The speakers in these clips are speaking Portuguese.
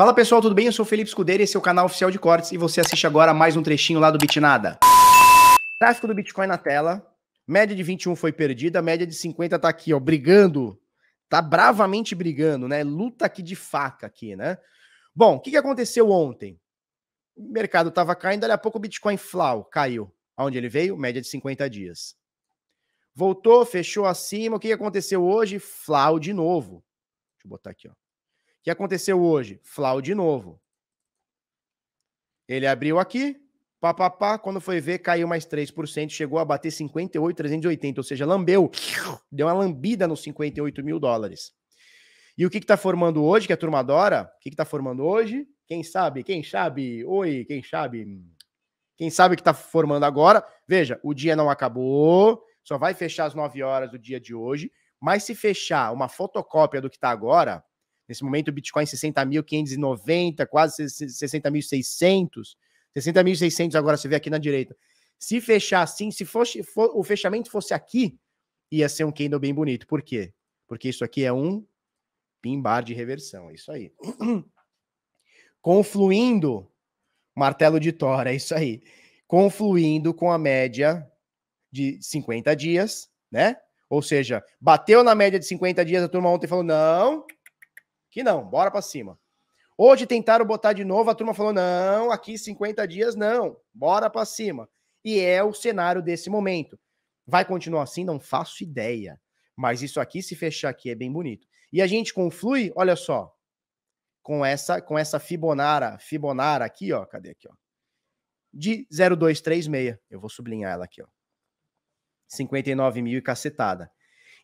Fala pessoal, tudo bem? Eu sou o Felipe Escudeiro e esse é o canal oficial de cortes e você assiste agora mais um trechinho lá do Bitnada. Tráfico do Bitcoin na tela, média de 21 foi perdida, média de 50 tá aqui, ó, brigando, tá bravamente brigando, né? Luta aqui de faca aqui, né? Bom, o que, que aconteceu ontem? O mercado tava caindo, daqui a pouco o Bitcoin flau, caiu. Aonde ele veio? Média de 50 dias. Voltou, fechou acima, o que, que aconteceu hoje? Flau de novo. Deixa eu botar aqui, ó. O que aconteceu hoje? Flau de novo. Ele abriu aqui, papapá, quando foi ver, caiu mais 3%, chegou a bater 58,380, ou seja, lambeu, deu uma lambida nos 58 mil dólares. E o que está formando hoje, que a turma adora? O que está formando hoje? Quem sabe? Quem sabe? Oi, quem sabe? Quem sabe o que está formando agora? Veja, o dia não acabou, só vai fechar às 9 horas do dia de hoje, mas se fechar uma fotocópia do que está agora, Nesse momento, o Bitcoin 60.590, é quase 60.600. 60.600 agora você vê aqui na direita. Se fechar assim, se fosse, for, o fechamento fosse aqui, ia ser um candle bem bonito. Por quê? Porque isso aqui é um pin bar de reversão, é isso aí. Confluindo, martelo de Thor, é isso aí. Confluindo com a média de 50 dias, né? Ou seja, bateu na média de 50 dias, a turma ontem falou: não, que não, bora para cima. Hoje tentaram botar de novo, a turma falou: não, aqui 50 dias não, bora para cima. E é o cenário desse momento. Vai continuar assim? Não faço ideia. Mas isso aqui, se fechar aqui, é bem bonito. E a gente conflui, olha só, com essa com essa Fibonara, Fibonara aqui, ó, cadê aqui, ó? De 0236. Eu vou sublinhar ela aqui, ó. 59 mil e cacetada.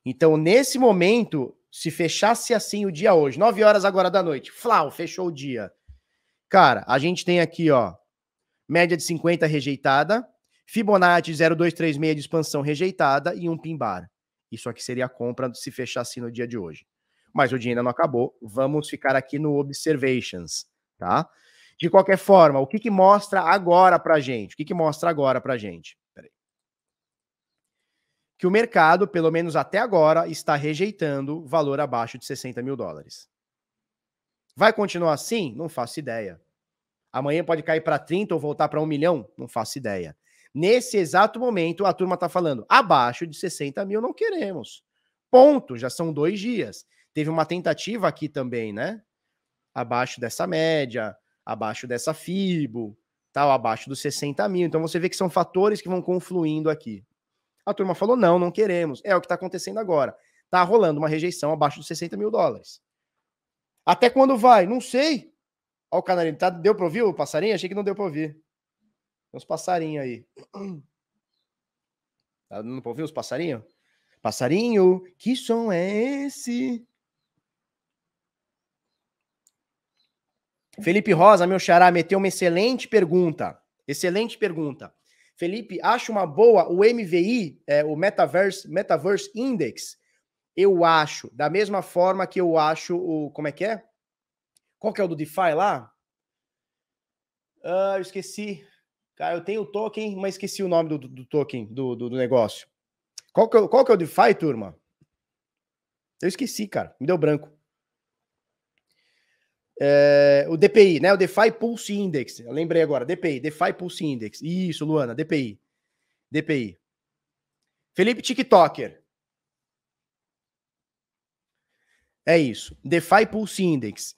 Então, nesse momento, se fechasse assim o dia hoje, 9 horas agora da noite, flau, fechou o dia. Cara, a gente tem aqui, ó, média de 50 rejeitada, Fibonacci 0236 de expansão rejeitada e um pimbar. Isso aqui seria a compra se fechasse assim no dia de hoje. Mas o dia ainda não acabou, vamos ficar aqui no observations, tá? De qualquer forma, o que, que mostra agora pra gente? O que, que mostra agora pra gente? que o mercado, pelo menos até agora, está rejeitando valor abaixo de 60 mil dólares. Vai continuar assim? Não faço ideia. Amanhã pode cair para 30 ou voltar para 1 milhão? Não faço ideia. Nesse exato momento, a turma está falando: abaixo de 60 mil não queremos. Ponto. Já são dois dias. Teve uma tentativa aqui também, né? Abaixo dessa média, abaixo dessa FIBO, tal, abaixo dos 60 mil. Então você vê que são fatores que vão confluindo aqui. A turma falou: não, não queremos. É o que está acontecendo agora. Está rolando uma rejeição abaixo dos 60 mil dólares. Até quando vai? Não sei. Olha o canarinho. Tá, deu para ouvir o passarinho? Achei que não deu para ouvir. Tem uns passarinhos aí. Tá dando para ouvir os passarinhos? Passarinho, que som é esse? Felipe Rosa, meu xará, meteu uma excelente pergunta. Excelente pergunta. Felipe, acha uma boa o MVI, é, o Metaverse, Metaverse Index? Eu acho, da mesma forma que eu acho o. Como é que é? Qual que é o do DeFi lá? Ah, eu esqueci. Cara, eu tenho o token, mas esqueci o nome do, do, do token, do, do, do, negócio. Qual que, é, qual que é o DeFi, turma? Eu esqueci, cara. Me deu branco. É, o DPI, né? O DeFi Pulse Index. Eu lembrei agora, DPI, DeFi Pulse Index. Isso, Luana, DPI. DPI. Felipe TikToker. É isso. DeFi Pulse Index.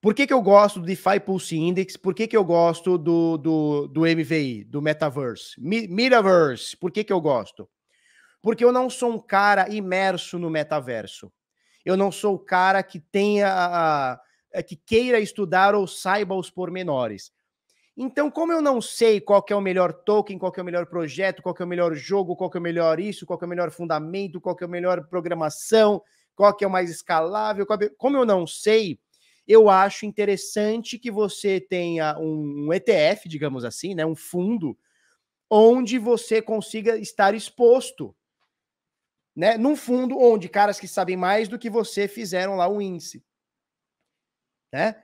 Por que, que eu gosto do DeFi Pulse Index? Por que, que eu gosto do, do, do MVI, do Metaverse? Metaverse, por que, que eu gosto? Porque eu não sou um cara imerso no metaverso. Eu não sou o cara que tenha a, a eh, que queira estudar ou saiba os pormenores. Então, como eu não sei qual é o melhor token, qual é o melhor projeto, qual é o melhor jogo, qual é o melhor isso, qual é o melhor fundamento, qual é a melhor programação, qual é o mais escalável, é, como eu não sei, eu acho interessante que você tenha um ETF, digamos assim, né, um fundo, onde você consiga estar exposto, né, num fundo onde caras que sabem mais do que você fizeram lá o índice né?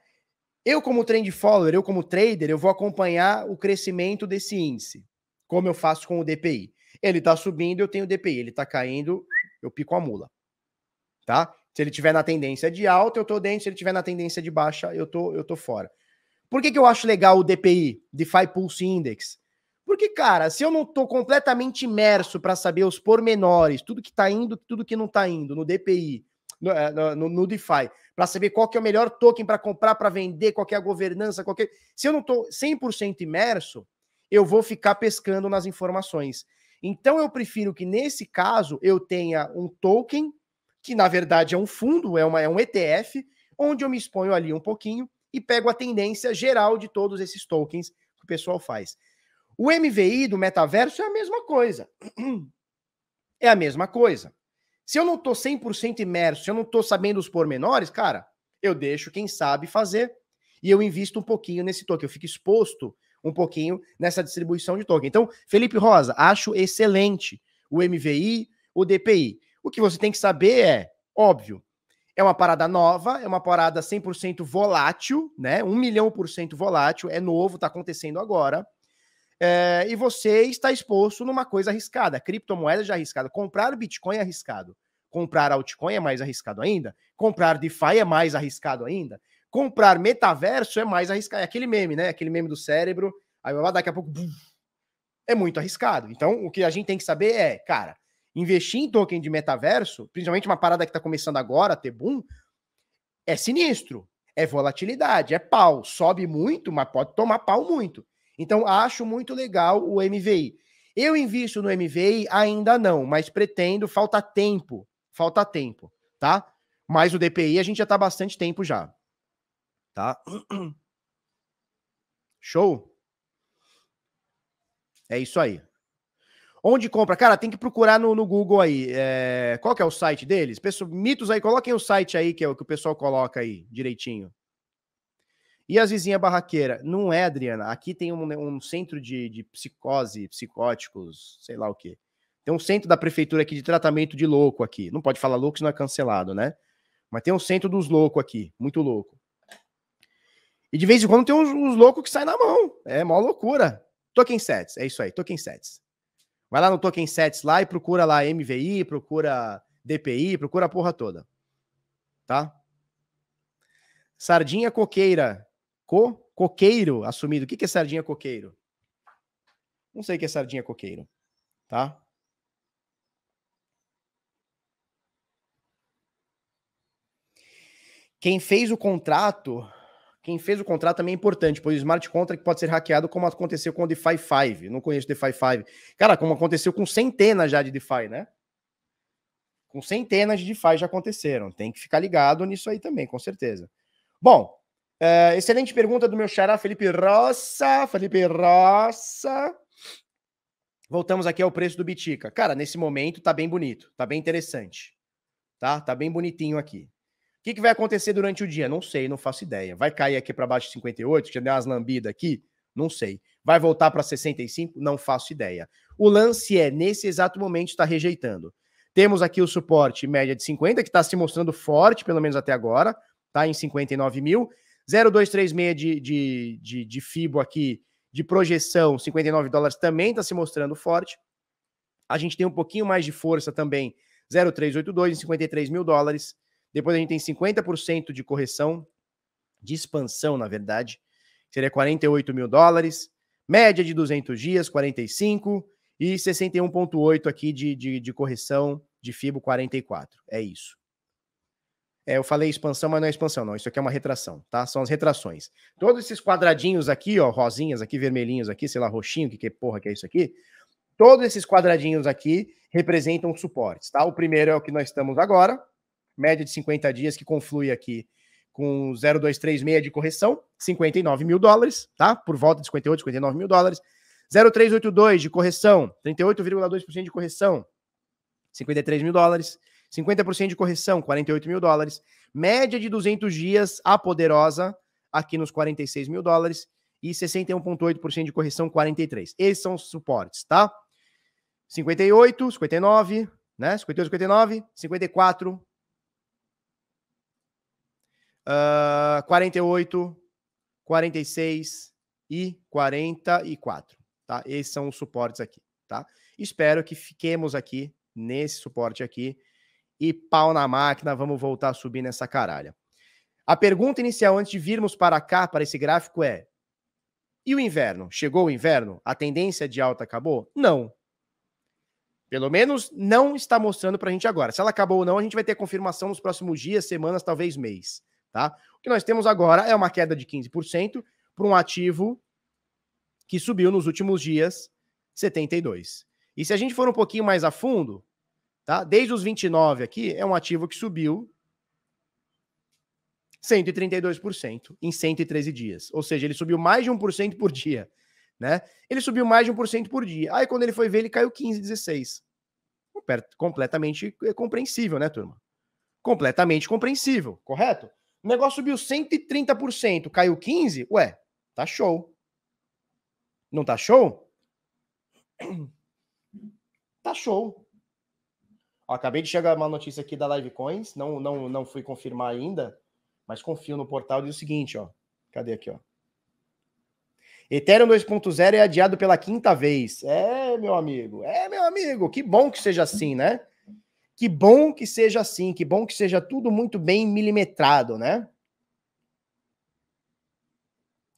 Eu, como trend follower, eu, como trader, eu vou acompanhar o crescimento desse índice, como eu faço com o DPI. Ele está subindo, eu tenho DPI. Ele está caindo, eu pico a mula. Tá? Se ele tiver na tendência de alta, eu estou dentro. Se ele tiver na tendência de baixa, eu tô, eu tô fora. Por que, que eu acho legal o DPI, DeFi Pulse Index? Porque, cara, se eu não estou completamente imerso para saber os pormenores, tudo que está indo, tudo que não está indo no DPI, eh, no, no, no DeFi, para saber qual que é o melhor token para comprar, para vender, qual é a governança, qual que... É. se eu não estou 100% imerso, eu vou ficar pescando nas informações. Então eu prefiro que nesse caso eu tenha um token, que na verdade é um fundo, é, uma, é um ETF, onde eu me exponho ali um pouquinho e pego a tendência geral de todos esses tokens que o pessoal faz. O MVI do metaverso é a mesma coisa. É a mesma coisa. Se eu não tô 100% imerso, se eu não tô sabendo os pormenores, cara, eu deixo quem sabe fazer e eu invisto um pouquinho nesse token, eu fico exposto um pouquinho nessa distribuição de token. Então, Felipe Rosa, acho excelente o MVI, o DPI. O que você tem que saber é, óbvio, é uma parada nova, é uma parada 100% volátil, né? 1 milhão por cento volátil, é novo, tá acontecendo agora é, e você está exposto numa coisa arriscada. Criptomoedas já arriscada, Comprar Bitcoin é arriscado. Comprar altcoin é mais arriscado ainda. Comprar DeFi é mais arriscado ainda. Comprar metaverso é mais arriscado. É aquele meme, né? Aquele meme do cérebro. Aí vai daqui a pouco. Buf, é muito arriscado. Então, o que a gente tem que saber é, cara, investir em token de metaverso, principalmente uma parada que está começando agora, ter boom, é sinistro. É volatilidade, é pau. Sobe muito, mas pode tomar pau muito. Então, acho muito legal o MVI. Eu invisto no MVI? Ainda não, mas pretendo, falta tempo. Falta tempo, tá? Mas o DPI a gente já tá bastante tempo já. Tá? Show? É isso aí. Onde compra? Cara, tem que procurar no, no Google aí. É... Qual que é o site deles? Mitos aí, coloquem o site aí que é o que o pessoal coloca aí direitinho. E as vizinhas barraqueiras? Não é, Adriana. Aqui tem um, né, um centro de, de, psicose, psicóticos, sei lá o quê. Tem um centro da prefeitura aqui de tratamento de louco aqui. Não pode falar louco, senão é cancelado, né? Mas tem um centro dos loucos aqui, muito louco. E de vez em quando tem uns, uns loucos que saem na mão. É mó loucura. Token Sets, é isso aí, Token Sets. Vai lá no Token Sets lá e procura lá MVI, procura DPI, procura a porra toda. Tá? Sardinha coqueira, Co coqueiro assumido. O que, que é sardinha coqueiro? Não sei o que é sardinha coqueiro, tá? Quem fez o contrato, quem fez o contrato também é importante, pois o smart contract pode ser hackeado como aconteceu com o DeFi 5. Não conheço DeFi 5. Cara, como aconteceu com centenas já de DeFi, né? Com centenas de DeFi já aconteceram. Tem que ficar ligado nisso aí também, com certeza. Bom, é, excelente pergunta do meu xará, Felipe Roça. Felipe Roça. Voltamos aqui ao preço do Bitica. Cara, nesse momento tá bem bonito, tá bem interessante. Tá? Tá bem bonitinho aqui. O que, que vai acontecer durante o dia? Não sei, não faço ideia. Vai cair aqui para baixo de 58, já deu umas lambidas aqui? Não sei. Vai voltar para 65? Não faço ideia. O lance é, nesse exato momento, está rejeitando. Temos aqui o suporte média de 50, que está se mostrando forte, pelo menos até agora, está em 59 mil. 0,236 de, de, de, de FIBO aqui, de projeção, 59 dólares também está se mostrando forte. A gente tem um pouquinho mais de força também, 0,382 em 53 mil dólares. Depois a gente tem 50% de correção, de expansão, na verdade, seria 48 mil dólares. Média de 200 dias, 45. E 61,8 aqui de, de, de correção de FIBO, 44. É isso. É, eu falei expansão, mas não é expansão, não. Isso aqui é uma retração, tá? São as retrações. Todos esses quadradinhos aqui, ó, rosinhas aqui, vermelhinhos aqui, sei lá, roxinho, que, que porra que é isso aqui? Todos esses quadradinhos aqui representam suportes, tá? O primeiro é o que nós estamos agora, média de 50 dias, que conflui aqui com 0,236 de correção, 59 mil dólares, tá? Por volta de 58, 59 mil dólares. 0,382 de correção, 38,2% de correção, 53 mil dólares. 50% de correção, 48 mil dólares. Média de 200 dias, a poderosa, aqui nos 46 mil dólares. E 61,8% de correção, 43. Esses são os suportes, tá? 58, 59, né? 58, 59, 54, uh, 48, 46 e 44, ah, tá? Esses são os suportes aqui, tá? Espero que fiquemos aqui nesse suporte aqui e pau na máquina, vamos voltar a subir nessa caralha. A pergunta inicial antes de virmos para cá, para esse gráfico, é: e o inverno? Chegou o inverno? A tendência de alta acabou? Não. Pelo menos não está mostrando para a gente agora. Se ela acabou ou não, a gente vai ter confirmação nos próximos dias, semanas, talvez mês. Tá? O que nós temos agora é uma queda de 15% para um ativo que subiu nos últimos dias 72%. E se a gente for um pouquinho mais a fundo, Tá? Desde os 29 aqui, é um ativo que subiu 132% em 113 dias. Ou seja, ele subiu mais de 1% por dia. Né? Ele subiu mais de 1% por dia. Aí quando ele foi ver, ele caiu 15, 16. Completamente é, compreensível, né, turma? Completamente compreensível, correto? O negócio subiu 130%, caiu 15, ué, tá show. Não tá show? Tá show acabei de chegar uma notícia aqui da Livecoins, não, não, não fui confirmar ainda, mas confio no portal diz o seguinte, ó. Cadê aqui, ó? Ethereum 2.0 é adiado pela quinta vez. É, meu amigo. É, meu amigo. Que bom que seja assim, né? Que bom que seja assim. Que bom que seja tudo muito bem milimetrado, né?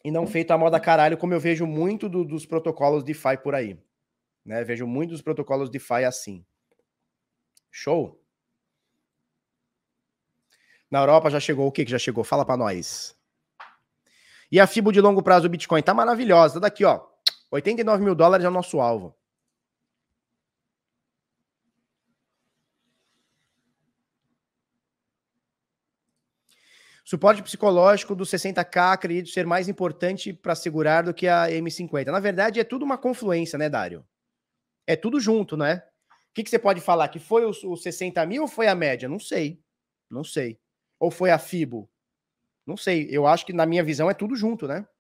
E não feito a moda caralho, como eu vejo muito do, dos protocolos DeFi por aí. Né? Vejo muitos protocolos DeFi assim. Show? Na Europa já chegou o que que já chegou? Fala para nós. E a FIBO de longo prazo do Bitcoin tá maravilhosa. Tá daqui, ó. 89 mil dólares é o nosso alvo. Suporte psicológico do 60K acredito ser mais importante para segurar do que a M50. Na verdade, é tudo uma confluência, né, Dário? É tudo junto, né? que, que você pode falar? Que foi os, os 60 mil ou foi a média? Não sei. Não sei. Ou foi a FIBO? Não sei. Eu acho que, na minha visão, é tudo junto, né?